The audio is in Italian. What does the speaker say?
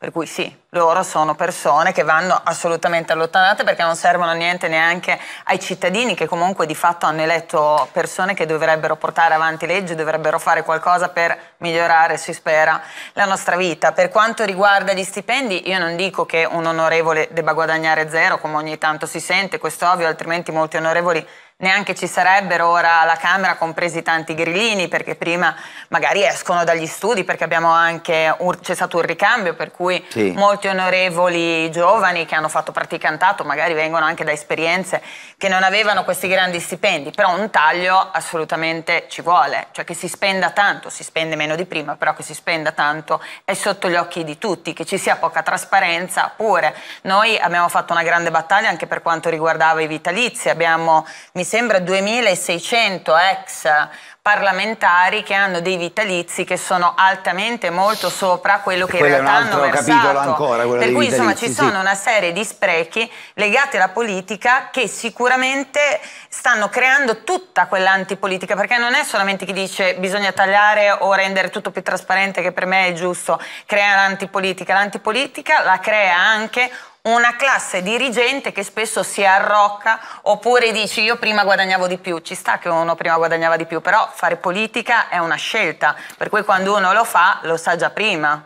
Per cui sì, loro sono persone che vanno assolutamente allontanate perché non servono a niente neanche ai cittadini che comunque di fatto hanno eletto persone che dovrebbero portare avanti legge, dovrebbero fare qualcosa per migliorare, si spera, la nostra vita. Per quanto riguarda gli stipendi, io non dico che un onorevole debba guadagnare zero, come ogni tanto si sente, questo è ovvio, altrimenti molti onorevoli neanche ci sarebbero ora alla Camera, compresi tanti grillini, perché prima magari escono dagli studi, perché abbiamo anche c'è stato un ricambio, per cui sì. molti onorevoli giovani che hanno fatto praticantato magari vengono anche da esperienze che non avevano questi grandi stipendi, però un taglio assolutamente ci vuole, cioè che si spenda tanto, si spende meno di prima, però che si spenda tanto è sotto gli occhi di tutti, che ci sia poca trasparenza pure. Noi abbiamo fatto una grande battaglia anche per quanto riguardava i vitalizi, abbiamo, mi sembra 2600 ex parlamentari che hanno dei vitalizi che sono altamente molto sopra quello che in realtà hanno versato. Ancora, per cui insomma ci sono una serie di sprechi legati alla politica che sicuramente stanno creando tutta quell'antipolitica perché non è solamente chi dice bisogna tagliare o rendere tutto più trasparente che per me è giusto, crea l'antipolitica. L'antipolitica la crea anche una classe dirigente che spesso si arrocca oppure dici io prima guadagnavo di più, ci sta che uno prima guadagnava di più, però fare politica è una scelta, per cui quando uno lo fa lo sa già prima.